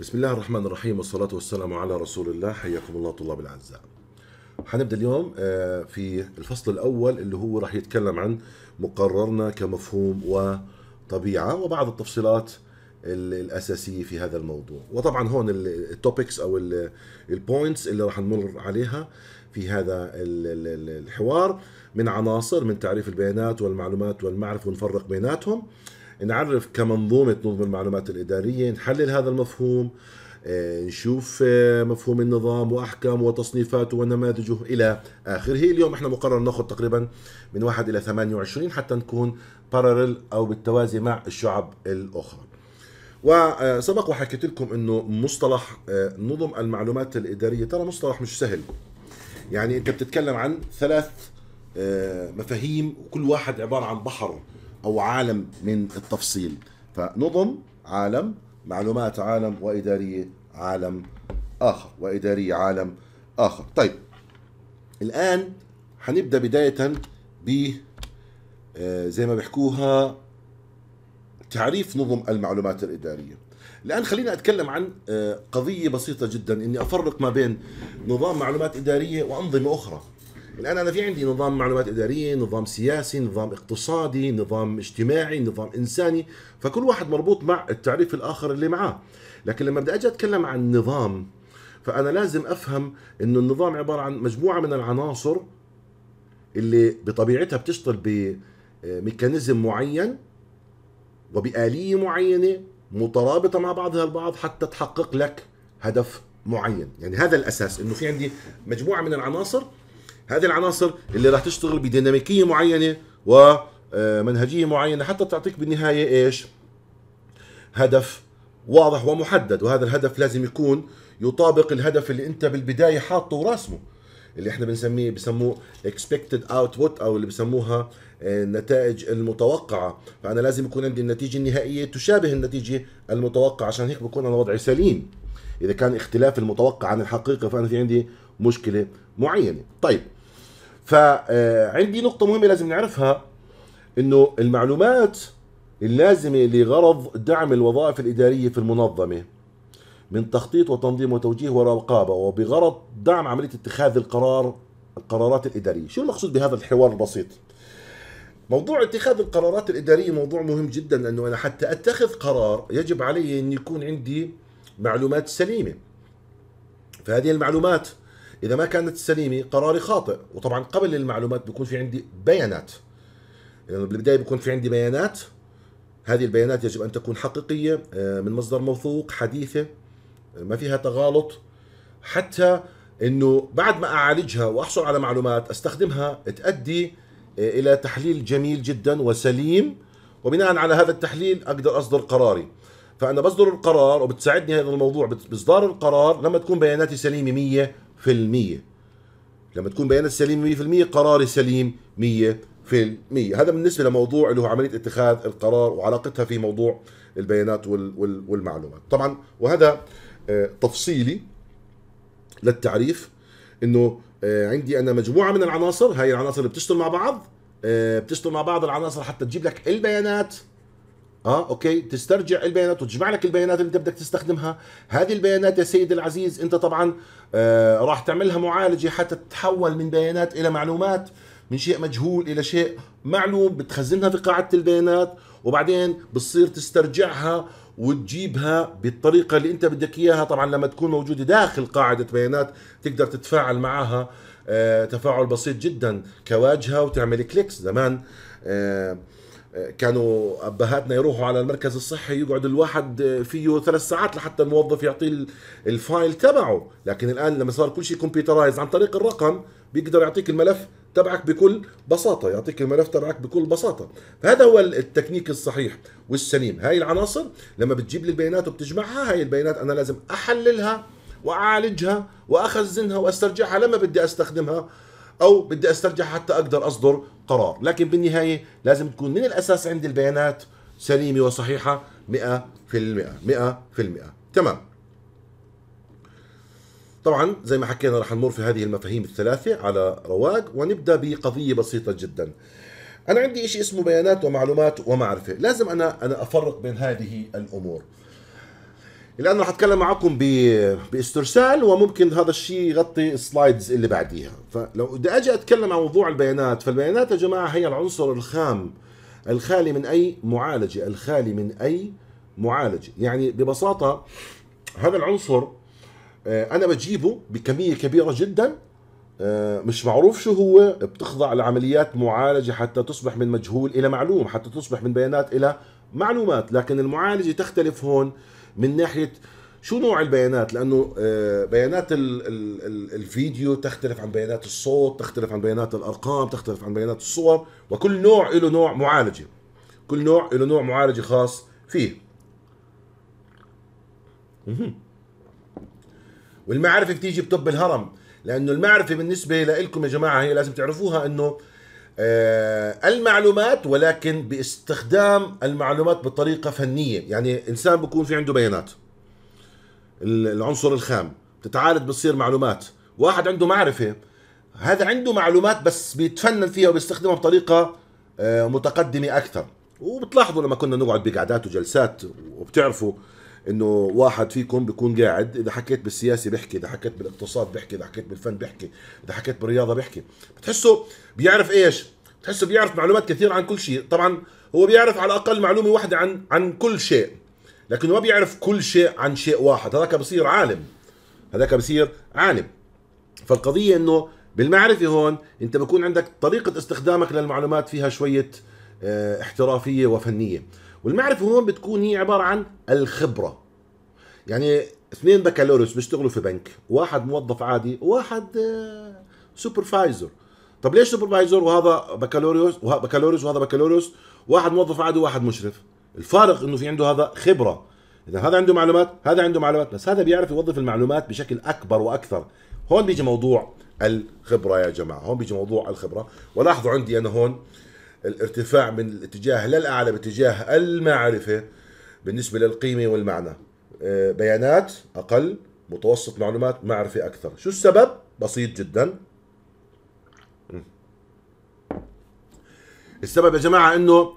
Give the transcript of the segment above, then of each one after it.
بسم الله الرحمن الرحيم والصلاة والسلام على رسول الله حياكم الله طلاب الأعزاء حنبدأ اليوم آه، في الفصل الأول اللي هو راح يتكلم عن مقررنا كمفهوم وطبيعة وبعض التفصيلات الأساسية في هذا الموضوع وطبعا هون التوبكس أو البوينتس اللي راح نمر عليها في هذا الحوار من عناصر من تعريف البيانات والمعلومات والمعرفة ونفرق بيناتهم نعرف كمنظومة نظم المعلومات الإدارية نحلل هذا المفهوم آه، نشوف آه، مفهوم النظام واحكامه وتصنيفاته ونماذجه الى اخره اليوم احنا مقرر ناخذ تقريبا من واحد الى 28 حتى نكون بارل او بالتوازي مع الشعب الاخرى وسبق وحكيت لكم انه مصطلح آه، نظم المعلومات الاداريه ترى مصطلح مش سهل يعني انت بتتكلم عن ثلاث مفاهيم وكل واحد عباره عن بحره او عالم من التفصيل فنظم عالم معلومات عالم واداريه عالم اخر واداريه عالم اخر طيب الان هنبدا بدايه ب آه، زي ما بيحكوها تعريف نظم المعلومات الاداريه الان خلينا اتكلم عن آه، قضيه بسيطه جدا اني افرق ما بين نظام معلومات اداريه وانظمه اخرى الان انا في عندي نظام معلومات اداريه نظام سياسي نظام اقتصادي نظام اجتماعي نظام انساني فكل واحد مربوط مع التعريف الاخر اللي معاه لكن لما بدي اجي اتكلم عن نظام فانا لازم افهم انه النظام عباره عن مجموعه من العناصر اللي بطبيعتها بتشتغل بميكانيزم معين وبآلية معينة مترابطة مع بعضها البعض حتى تحقق لك هدف معين يعني هذا الأساس أنه في عندي مجموعة من العناصر هذه العناصر اللي راح تشتغل بديناميكيه معينه ومنهجيه آه، معينه حتى تعطيك بالنهايه ايش؟ هدف واضح ومحدد وهذا الهدف لازم يكون يطابق الهدف اللي انت بالبدايه حاطه وراسمه اللي احنا بنسميه بسموه اكسبكتد اوتبوت او اللي بسموها آه، النتائج المتوقعه فانا لازم يكون عندي النتيجه النهائيه تشابه النتيجه المتوقعه عشان هيك بكون انا وضعي سليم اذا كان اختلاف المتوقع عن الحقيقه فانا في عندي مشكله معينه طيب فعندي نقطة مهمة لازم نعرفها انه المعلومات اللازمة لغرض دعم الوظائف الإدارية في المنظمة من تخطيط وتنظيم وتوجيه ورقابة وبغرض دعم عملية اتخاذ القرار القرارات الإدارية شو المقصود بهذا الحوار البسيط موضوع اتخاذ القرارات الإدارية موضوع مهم جدا لأنه أنا حتى أتخذ قرار يجب علي أن يكون عندي معلومات سليمة فهذه المعلومات اذا ما كانت سليمه قراري خاطئ وطبعا قبل المعلومات بيكون في عندي بيانات يعني بالبدايه بيكون في عندي بيانات هذه البيانات يجب ان تكون حقيقيه آه، من مصدر موثوق حديثه آه، ما فيها تغالط حتى انه بعد ما اعالجها واحصل على معلومات استخدمها تؤدي آه، الى تحليل جميل جدا وسليم وبناء على هذا التحليل اقدر اصدر قراري فانا بصدر القرار وبتساعدني هذا الموضوع باصدار القرار لما تكون بياناتي سليمه في المية لما تكون بيانات سليمة مية في المية قرار سليم مية في المية هذا بالنسبة لموضوع اللي هو عملية اتخاذ القرار وعلاقتها في موضوع البيانات والمعلومات طبعا وهذا آه، تفصيلي للتعريف انه آه، عندي انا مجموعه من العناصر هاي العناصر اللي بتشتغل مع بعض آه، بتشتغل مع بعض العناصر حتى تجيب لك البيانات اه اوكي تسترجع البيانات وتجمع لك البيانات اللي انت بدك تستخدمها هذه البيانات يا سيدي العزيز انت طبعا آه راح تعملها معالجه حتى تتحول من بيانات الى معلومات من شيء مجهول الى شيء معلوم بتخزنها في قاعده البيانات وبعدين بتصير تسترجعها وتجيبها بالطريقة اللي أنت بدك إياها طبعا لما تكون موجودة داخل قاعدة بيانات تقدر تتفاعل معها آه تفاعل بسيط جدا كواجهة وتعمل كليكس زمان آه كانوا ابهاتنا يروحوا على المركز الصحي يقعد الواحد فيه ثلاث ساعات لحتى الموظف يعطيه الفايل تبعه لكن الان لما صار كل شيء كمبيوترايز عن طريق الرقم بيقدر يعطيك الملف تبعك بكل بساطة يعطيك الملف تبعك بكل بساطة فهذا هو التكنيك الصحيح والسليم هاي العناصر لما بتجيب لي البيانات وبتجمعها هاي البيانات أنا لازم أحللها وأعالجها وأخزنها وأسترجعها لما بدي أستخدمها أو بدي أسترجعها حتى أقدر أصدر قرار لكن بالنهاية لازم تكون من الأساس عندي البيانات سليمة وصحيحة 100% 100% تمام طبعا زي ما حكينا رح نمر في هذه المفاهيم الثلاثة على رواق ونبدأ بقضية بسيطة جدا أنا عندي شيء اسمه بيانات ومعلومات ومعرفة لازم أنا أنا أفرق بين هذه الأمور الان رح اتكلم معكم ب... باسترسال وممكن هذا الشيء يغطي السلايدز اللي بعديها فلو بدي اجي اتكلم عن موضوع البيانات فالبيانات يا جماعه هي العنصر الخام الخالي من اي معالجه الخالي من اي معالجه يعني ببساطه هذا العنصر آه، انا بجيبه بكميه كبيره جدا آه، مش معروف شو هو بتخضع لعمليات معالجه حتى تصبح من مجهول الى معلوم حتى تصبح من بيانات الى معلومات لكن المعالجه تختلف هون من ناحيه شو نوع البيانات لانه آه، بيانات الفيديو تختلف عن بيانات الصوت تختلف عن بيانات الارقام تختلف عن بيانات الصور وكل نوع له نوع معالجه كل نوع له نوع معالجه خاص فيه والمعرفه بتيجي بطب الهرم لانه المعرفه بالنسبه لكم يا جماعه هي لازم تعرفوها انه آه، المعلومات ولكن باستخدام المعلومات بطريقة فنية يعني إنسان بيكون في عنده بيانات العنصر الخام بتتعالج بتصير معلومات واحد عنده معرفة هذا عنده معلومات بس بيتفنن فيها وبيستخدمها بطريقة آه، متقدمة أكثر وبتلاحظوا لما كنا نقعد بقعدات وجلسات وبتعرفوا انه واحد فيكم بيكون قاعد اذا حكيت بالسياسه بيحكي اذا حكيت بالاقتصاد بيحكي اذا حكيت بالفن بيحكي اذا حكيت بالرياضه بيحكي بتحسه بيعرف ايش بتحسه بيعرف معلومات كثير عن كل شيء طبعا هو بيعرف على الاقل معلومه واحده عن عن كل شيء لكنه ما بيعرف كل شيء عن شيء واحد هذاك بصير عالم هذاك بصير عالم فالقضيه انه بالمعرفه هون انت بكون عندك طريقه استخدامك للمعلومات فيها شويه آه، احترافيه وفنيه والمعرفه هون بتكون هي عباره عن الخبره يعني اثنين بكالوريوس بيشتغلوا في بنك واحد موظف عادي وواحد سوبرفايزر آه، طب ليش سوبرفايزر وهذا بكالوريوس وهذا بكالوريوس وهذا بكالوريوس واحد موظف عادي وواحد مشرف الفارق انه في عنده هذا خبره اذا هذا عنده معلومات هذا عنده معلومات بس هذا بيعرف يوظف المعلومات بشكل اكبر واكثر هون بيجي موضوع الخبره يا جماعه هون بيجي موضوع الخبره ولاحظوا عندي انا هون الارتفاع من الاتجاه للأعلى باتجاه المعرفة بالنسبة للقيمة والمعنى آه، بيانات أقل متوسط معلومات معرفة أكثر شو السبب؟ بسيط جدا السبب يا جماعة أنه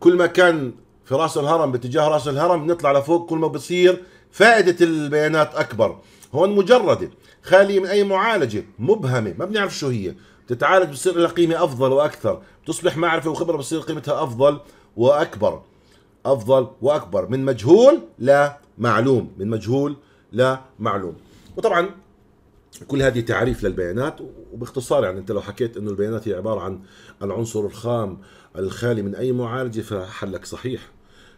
كل ما كان في راس الهرم باتجاه راس الهرم بنطلع لفوق كل ما بصير فائدة البيانات أكبر هون مجردة خالية من أي معالجة مبهمة ما بنعرف شو هي بتتعالج بصير لها قيمة أفضل وأكثر تصبح معرفة وخبرة بتصير قيمتها أفضل وأكبر أفضل وأكبر من مجهول لا معلوم من مجهول لا معلوم وطبعا كل هذه تعريف للبيانات وباختصار يعني انت لو حكيت انه البيانات هي عباره عن العنصر الخام الخالي من اي معالجه فحلك صحيح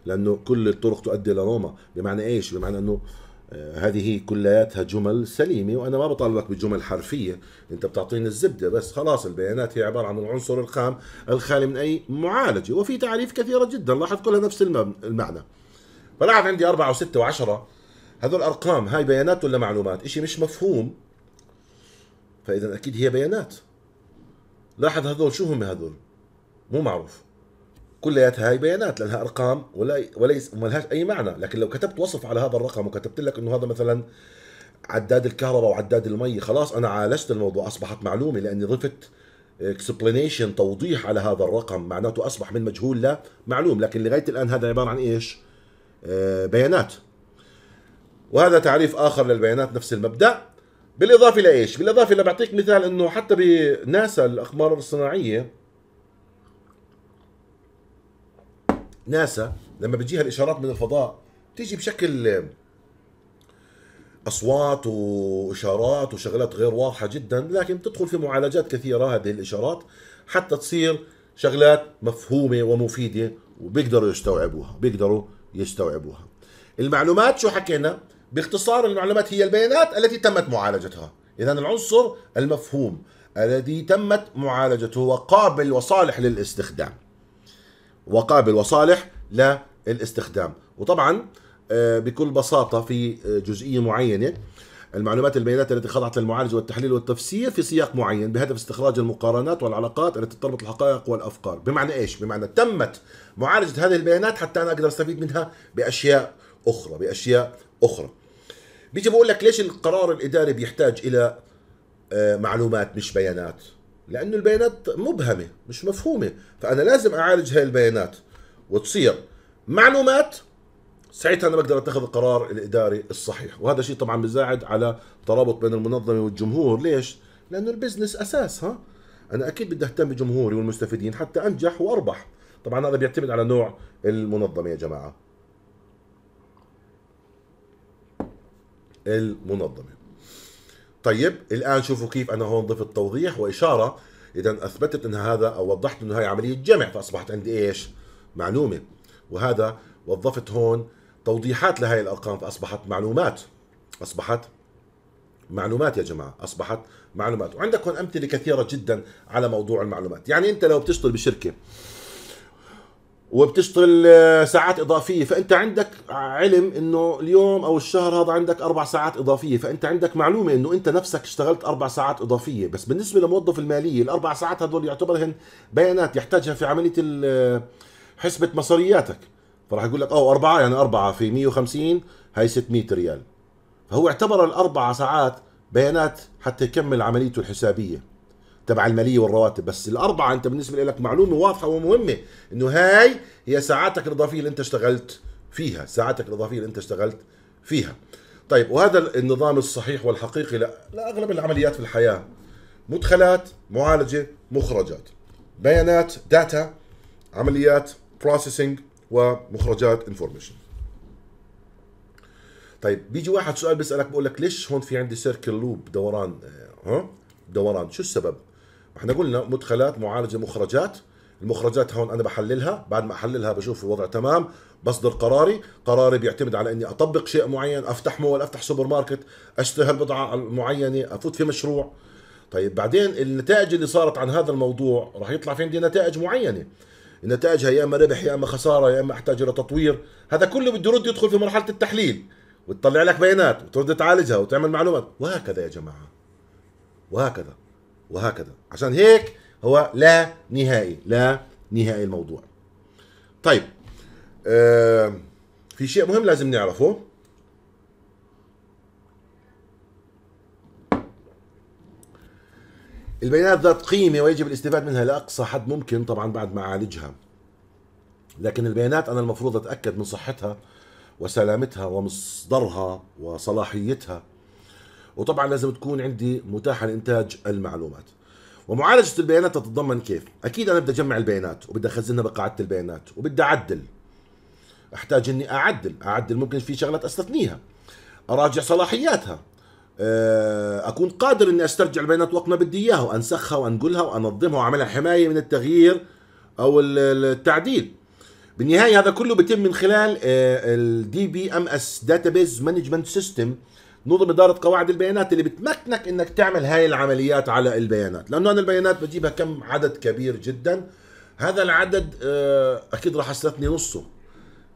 لانه كل الطرق تؤدي لروما بمعنى ايش بمعنى انه آه، هذه كلياتها جمل سليمه وانا ما بطالبك بجمل حرفيه انت بتعطيني الزبده بس خلاص البيانات هي عباره عن العنصر الخام الخالي من اي معالجه وفي تعريف كثيره جدا لاحظ كلها نفس المعنى فلاحظ عندي أربعة و6 و10 هذول ارقام هاي بيانات ولا معلومات اشي مش مفهوم فاذا اكيد هي بيانات لاحظ هذول شو هم هذول مو معروف كلياتها هاي بيانات لانها ارقام ولا وليس وما لهاش اي معنى لكن لو كتبت وصف على هذا الرقم وكتبت لك انه هذا مثلا عداد الكهرباء وعداد المي خلاص انا عالجت الموضوع اصبحت معلومه لاني ضفت اكسبلانيشن توضيح على هذا الرقم معناته اصبح من مجهول لمعلوم لكن لغايه الان هذا عباره عن ايش؟ آه، بيانات وهذا تعريف اخر للبيانات نفس المبدا بالاضافه لايش؟ بالاضافه لبعطيك مثال انه حتى بناسا الاقمار الصناعيه ناسا لما بتجيها الاشارات من الفضاء بتيجي بشكل اصوات واشارات وشغلات غير واضحه جدا لكن تدخل في معالجات كثيره هذه الاشارات حتى تصير شغلات مفهومه ومفيده وبيقدروا يستوعبوها بيقدروا يستوعبوها المعلومات شو حكينا باختصار المعلومات هي البيانات التي تمت معالجتها اذا العنصر المفهوم الذي تمت معالجته وقابل وصالح للاستخدام وقابل وصالح للاستخدام وطبعا آه، بكل بساطة في جزئية معينة المعلومات البيانات التي خضعت للمعالج والتحليل والتفسير في سياق معين بهدف استخراج المقارنات والعلاقات التي تربط الحقائق والافكار بمعنى ايش بمعنى تمت معالجه هذه البيانات حتى انا اقدر استفيد منها باشياء اخرى باشياء اخرى بيجي بقول لك ليش القرار الاداري بيحتاج الى آه، معلومات مش بيانات لانه البيانات مبهمه مش مفهومه فانا لازم اعالج هاي البيانات وتصير معلومات ساعتها انا بقدر اتخذ القرار الاداري الصحيح وهذا شيء طبعا بيساعد على ترابط بين المنظمه والجمهور ليش لانه البزنس اساس ها انا اكيد بدي اهتم بجمهوري والمستفيدين حتى انجح واربح طبعا هذا بيعتمد على نوع المنظمه يا جماعه المنظمه طيب الان شوفوا كيف انا هون ضفت توضيح واشاره اذا اثبتت ان هذا او وضحت انه هاي عمليه جمع فاصبحت عندي ايش؟ معلومه وهذا وظفت هون توضيحات لهي الارقام فاصبحت معلومات اصبحت معلومات يا جماعه اصبحت معلومات وعندك هون امثله كثيره جدا على موضوع المعلومات يعني انت لو بتشتغل بشركه وبتشتغل آه، ساعات اضافيه فانت عندك علم انه اليوم او الشهر هذا عندك اربع ساعات اضافيه فانت عندك معلومه انه انت نفسك اشتغلت اربع ساعات اضافيه بس بالنسبه لموظف الماليه الاربع ساعات هذول يعتبرهن بيانات يحتاجها في عمليه آه، حسبه مصرياتك فراح يقول لك اه أربعة يعني أربعة في 150 هاي 600 ريال فهو اعتبر الأربع ساعات بيانات حتى يكمل عمليته الحسابية تبع الماليه والرواتب بس الاربعه انت بالنسبه لك معلومه واضحه ومهمه انه هاي هي ساعاتك الاضافيه اللي انت اشتغلت فيها ساعاتك الاضافيه اللي انت اشتغلت فيها طيب وهذا النظام الصحيح والحقيقي لاغلب العمليات في الحياه مدخلات معالجه مخرجات بيانات داتا عمليات بروسيسنج ومخرجات انفورميشن طيب بيجي واحد سؤال بيسالك بقول لك ليش هون في عندي سيركل لوب دوران آه، ها دوران شو السبب احنا قلنا مدخلات معالجه مخرجات المخرجات هون انا بحللها بعد ما احللها بشوف الوضع تمام بصدر قراري قراري بيعتمد على اني اطبق شيء معين افتح مول افتح سوبر ماركت اشتري هالبضعه المعينه افوت في مشروع طيب بعدين النتائج اللي صارت عن هذا الموضوع راح يطلع في عندي نتائج معينه نتائجها يا اما ربح يا اما خساره يا اما احتاج الى تطوير هذا كله بده يرد يدخل في مرحله التحليل وتطلع لك بيانات وترد تعالجها وتعمل معلومات وهكذا يا جماعه وهكذا وهكذا عشان هيك هو لا نهائي لا نهائي الموضوع طيب آه، في شيء مهم لازم نعرفه البيانات ذات قيمة ويجب الاستفادة منها لأقصى حد ممكن طبعا بعد ما أعالجها لكن البيانات أنا المفروض أتأكد من صحتها وسلامتها ومصدرها وصلاحيتها وطبعا لازم تكون عندي متاحه لانتاج المعلومات ومعالجه البيانات تتضمن كيف اكيد انا بدي اجمع البيانات وبدي اخزنها بقاعده البيانات وبدي اعدل احتاج اني اعدل اعدل ممكن في شغلات استثنيها اراجع صلاحياتها آه، اكون قادر اني استرجع البيانات وقت ما بدي اياها وانسخها وانقلها وانظمها واعملها حمايه من التغيير او التعديل بالنهايه هذا كله بيتم من خلال الدي بي ام اس داتابيز مانجمنت سيستم نظم اداره قواعد البيانات اللي بتمكنك انك تعمل هاي العمليات على البيانات لانه انا البيانات بجيبها كم عدد كبير جدا هذا العدد آه، اكيد راح استثني نصه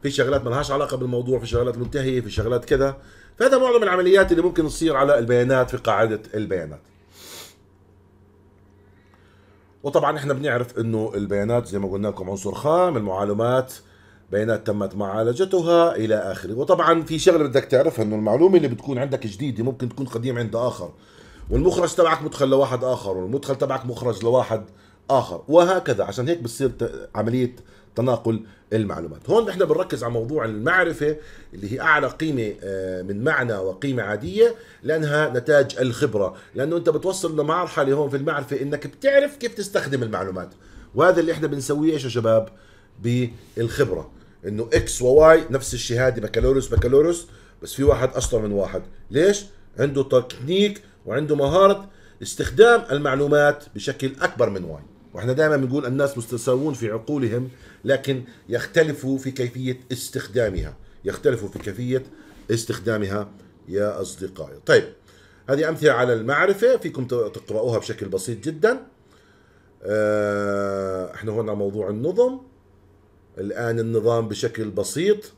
في شغلات ملهاش علاقه بالموضوع في شغلات منتهيه في شغلات كذا فهذا معظم العمليات اللي ممكن تصير على البيانات في قاعده البيانات وطبعا احنا بنعرف انه البيانات زي ما قلنا لكم عنصر خام المعلومات بيانات تمت معالجتها الى اخره وطبعا في شغله بدك تعرفها انه المعلومه اللي بتكون عندك جديده ممكن تكون قديمه عند اخر والمخرج تبعك مدخل لواحد اخر والمدخل تبعك مخرج لواحد اخر وهكذا عشان هيك بتصير عمليه تناقل المعلومات هون احنا بنركز على موضوع المعرفة اللي هي أعلى قيمة آه، من معنى وقيمة عادية لأنها نتاج الخبرة لأنه أنت بتوصل لمرحلة هون في المعرفة أنك بتعرف كيف تستخدم المعلومات وهذا اللي احنا بنسويه ايش يا شباب بالخبرة انه اكس وواي نفس الشهاده بكالوريوس بكالوريوس بس في واحد اشطر من واحد ليش عنده تكنيك وعنده مهاره استخدام المعلومات بشكل اكبر من واي واحنا دائما بنقول الناس متساوون في عقولهم لكن يختلفوا في كيفيه استخدامها يختلفوا في كيفيه استخدامها يا اصدقائي طيب هذه امثله على المعرفه فيكم تقراوها بشكل بسيط جدا آه، احنا هون على موضوع النظم الآن النظام بشكل بسيط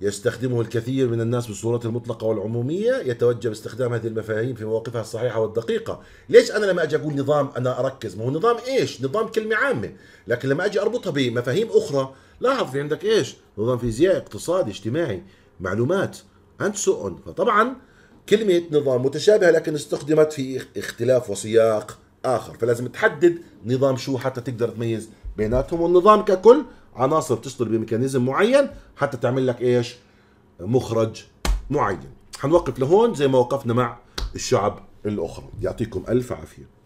يستخدمه الكثير من الناس بالصورة المطلقة والعمومية يتوجب استخدام هذه المفاهيم في مواقفها الصحيحة والدقيقة ليش أنا لما أجي أقول نظام أنا أركز ما هو نظام إيش نظام كلمة عامة لكن لما أجي أربطها بمفاهيم أخرى لاحظ في عندك إيش نظام فيزيائي اقتصادي اجتماعي معلومات أند سو فطبعا كلمة نظام متشابهة لكن استخدمت في اختلاف وسياق آخر فلازم تحدد نظام شو حتى تقدر تميز بيناتهم والنظام ككل عناصر بتشتغل بميكانيزم معين حتى تعمل لك ايش مخرج معين حنوقف لهون زي ما وقفنا مع الشعب الاخرى يعطيكم الف عافيه